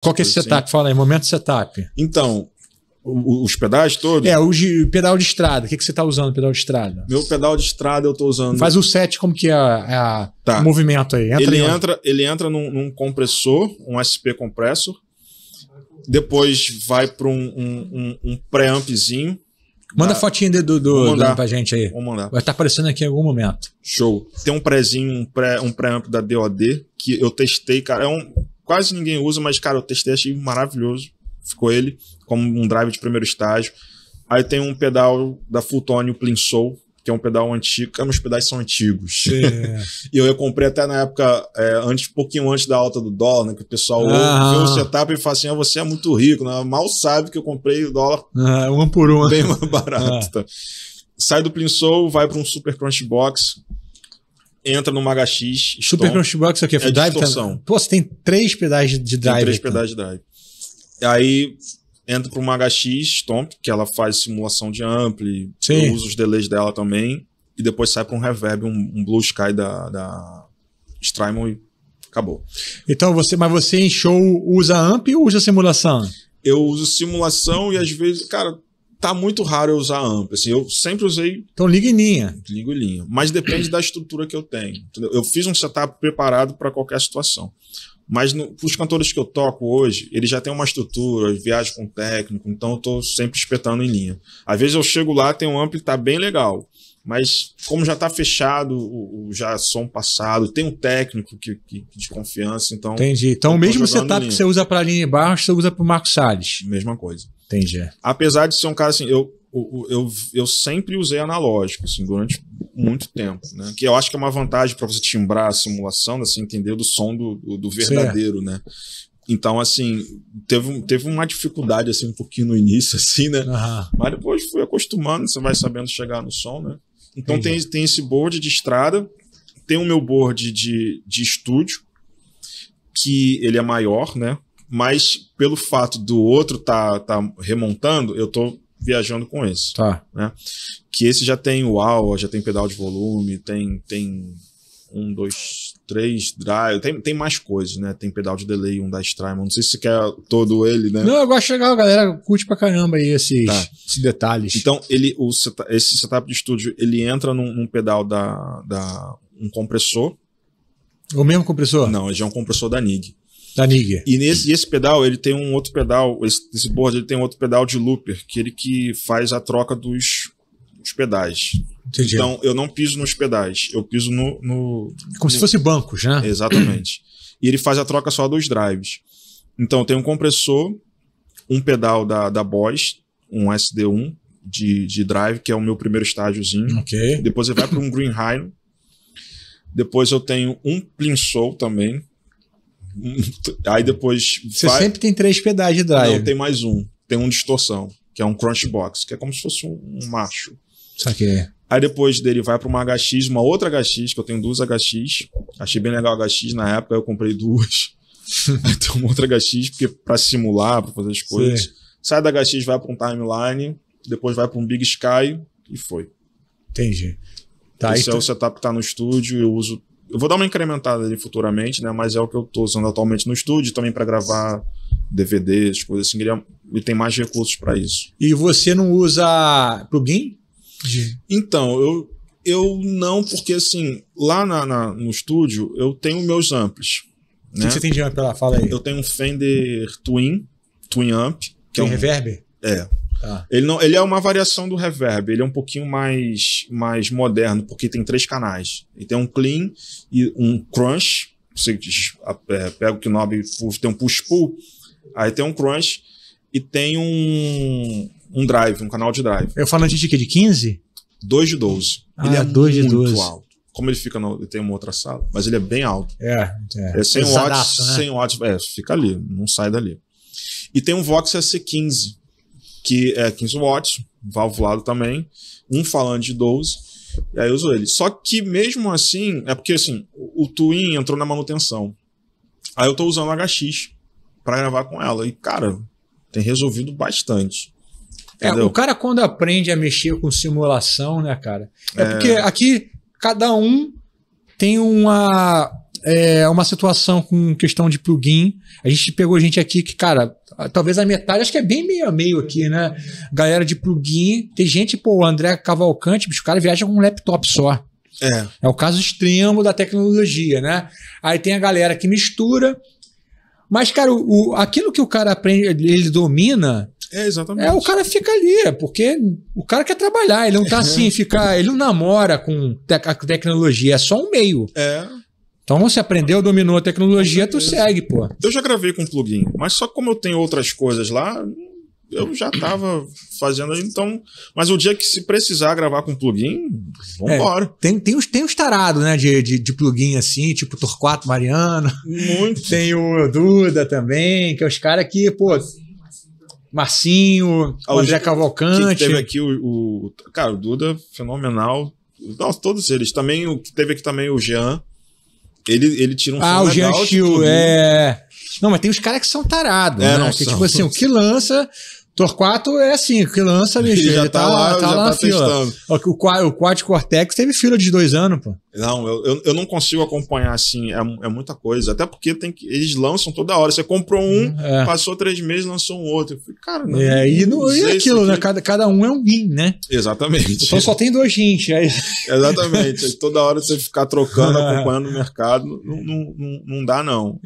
Qual que é esse assim. setup? Fala aí, momento setup. Então, o, os pedais todos? É, o, pedal de estrada. O que, que você está usando, pedal de estrada? Meu pedal de estrada eu estou usando. Faz o set, como que é, é tá. o movimento aí? Entra ele, entra, ele entra num, num, compressor, um SP compressor. Depois vai para um, um, um, um preampzinho. Manda a fotinha do, do, do pra gente aí. Vou mandar. Vai estar tá aparecendo aqui em algum momento. Show. Tem um prézinho, um pré um pré da DOD que eu testei, cara. É um, quase ninguém usa, mas, cara, eu testei, achei maravilhoso. Ficou ele como um drive de primeiro estágio. Aí tem um pedal da Fultone, o Plinsoul, que é um pedal antigo, é, mas meus pedais são antigos. É. e eu, eu, comprei até na época, é, antes, um pouquinho antes da alta do dólar, né, que o pessoal ah. vê o setup e fala assim, ah, você é muito rico, né? mal sabe que eu comprei o dólar ah, um por um. bem mais barato. Ah. Tá. Sai do Plinsoul, vai para um Super Crunch Box, entra no Maga X. Super Stomp, Crunchbox aqui, é, é drive distorção. Tá... Pô, você tem três pedais de drive. Tem três então. pedais de então. drive. Aí entra para uma HX Stomp, que ela faz simulação de ampli, Sim. eu uso os delays dela também, e depois sai para um reverb, um, um, Blue Sky da, da Strymon e acabou. Então você, mas você em show usa amp ou usa simulação? Eu uso simulação e às vezes, cara, tá muito raro eu usar ampla. Assim, eu sempre usei. Então liga em linha. Ligo em linha. Mas depende da estrutura que eu tenho. Entendeu? Eu fiz um setup preparado para qualquer situação. Mas no, os cantores que eu toco hoje, ele já tem uma estrutura, viajo com técnico, então eu tô sempre espetando em linha. Às vezes eu chego lá, tem um amplo que tá bem legal. Mas como já está fechado, o, o, já som passado, tem um técnico que, que de confiança, então. Entendi. Então, o mesmo setup linha. que você usa para a Aline baixo, você usa para o Marcos Salles. Mesma coisa. Entendi. Apesar de ser um cara assim, eu, eu, eu, eu sempre usei analógico, assim, durante muito tempo, né? Que eu acho que é uma vantagem para você timbrar a simulação, assim, entender do som do, do verdadeiro, certo. né? Então, assim, teve, teve uma dificuldade, assim, um pouquinho no início, assim, né? Uhum. Mas depois fui acostumando, você vai sabendo chegar no som, né? Então tem, tem esse board de estrada, tem o meu board de, de estúdio, que ele é maior, né? Mas pelo fato do outro tá, tá remontando, eu tô viajando com esse. Tá. Né? Que esse já tem o já tem pedal de volume, tem, tem um, dois, três, drive. Tem, tem mais coisas, né? Tem pedal de delay, um da Strymon. Não sei se você quer todo ele, né? Não, eu gosto legal, galera. Curte pra caramba aí esses, tá. esses detalhes. Então, ele, o seta, esse setup de estúdio, ele entra num, num, pedal da, da. um compressor. O mesmo compressor? Não, ele já é um compressor da NIG. Da NIG. E, nesse, e esse pedal, ele tem um outro pedal. Esse, esse board, ele tem um outro pedal de looper, que ele que faz a troca dos os pedais. Entendi. Então, eu não piso nos pedais, eu piso no. no Como no... se fosse bancos, né? Exatamente. E ele faz a troca só dos drives. Então, tem um compressor, um pedal da, da Boss, um SD1 de, de drive, que é o meu primeiro estágiozinho. Ok. Depois ele vai para um Green Rhino. Depois eu tenho um Plinsoul também. Aí depois. Você vai... sempre tem três pedais de drive. Não, tem mais um. Tem um distorção, que é um Crunchbox, que é como se fosse um macho. Saquei. É? Aí depois dele vai para uma HX, uma outra HX, que eu tenho duas HX. Achei bem legal a HX na época, eu comprei duas. aí tem uma outra HX, porque para simular, para fazer as coisas. Sim. Sai da HX, vai para um timeline, depois vai para um Big Sky e foi. Entendi. Tá, Esse é o setup que tá no estúdio, eu uso. Eu vou dar uma incrementada ali futuramente, né? Mas é o que eu tô usando atualmente no estúdio, também para gravar DVDs, coisas assim. e é, tem mais recursos para isso. E você não usa plugin? De... Então, eu, eu não, porque assim, lá na, na, no estúdio eu tenho meus amplos. O que, né? que, você tem de amp lá? Fala aí. Eu tenho um Fender Twin, Twin Amp. Que é tem é um, reverb? É. Ah. Ele, não, ele é uma variação do reverb, ele é um pouquinho mais, mais moderno, porque tem três canais. Ele tem um clean e um crunch. Você é, pega o knob, tem um push-pull, aí tem um crunch e tem um, um drive, um canal de drive. Eu falo de que de 15? 2 de 12. Ah, ele é 2 de 12. alto. Como ele fica no, ele tem uma outra sala, mas ele é bem alto. É, é. é sem watts, né? sem watts, é, fica ali, não sai dali. E tem um Vox SC15, que é 15 watts, valvulado também, um falante de 12. E aí eu uso ele. Só que mesmo assim, é porque assim, o, o Twin entrou na manutenção. Aí eu tô usando o HX para gravar com ela. E, cara, tem resolvido bastante. É, o cara, quando aprende a mexer com simulação, né, cara? É, é. porque aqui cada um tem uma, é, uma situação com questão de plugin. A gente pegou gente aqui que, cara, talvez a metade, acho que é bem meio a meio aqui, né? Galera de plugin. Tem gente, pô, o André Cavalcante, os caras viajam com um laptop só. É. é o caso extremo da tecnologia, né? Aí tem a galera que mistura. Mas, cara, o, aquilo que o cara aprende, ele domina, é, exatamente. É, o cara fica ali, é porque o cara quer trabalhar, ele não tá é. assim, ficar, ele não namora com te a tecnologia, é só um meio. É. Então, você aprendeu, dominou a tecnologia, tu segue, pô. Eu já gravei com plugin, mas só como eu tenho outras coisas lá, eu já tava fazendo, então. Mas o dia que se precisar gravar com plugin, vambora. É, tem, tem, uns, tem uns tarados, né? De, de, de, plugin assim, tipo Torquato Mariano. Muito. Tem o Duda também, que é os caras que, pô, Marcinho, ah, o André Cavalcante. Que teve aqui o, o. Cara, o Duda, fenomenal. Nossa, todos eles. Também o teve aqui também o Jean. Ele, ele tira um Ah, o Jean Chiu, é. Né? Não, mas tem os caras que são tarados, é, né? Não, que, são. tipo assim, o que lança Torquato é assim, que lança, bicho. Ele já tá, tá, lá, tá já lá tá testando. O, o Quad Cortex teve fila de dois anos, pô. Não, eu, eu, não consigo acompanhar assim, é, é muita coisa. Até porque tem que, eles lançam toda hora. Você comprou um, hum, é. passou três meses, lançou um outro. Eu falei, cara, não. É, e, não, e aquilo, né? Cada, cada um é um rim, né? Exatamente. Então só tem dois rins. Aí... Exatamente. toda hora você ficar trocando, é. acompanhando o mercado, não, não, não, não dá, não.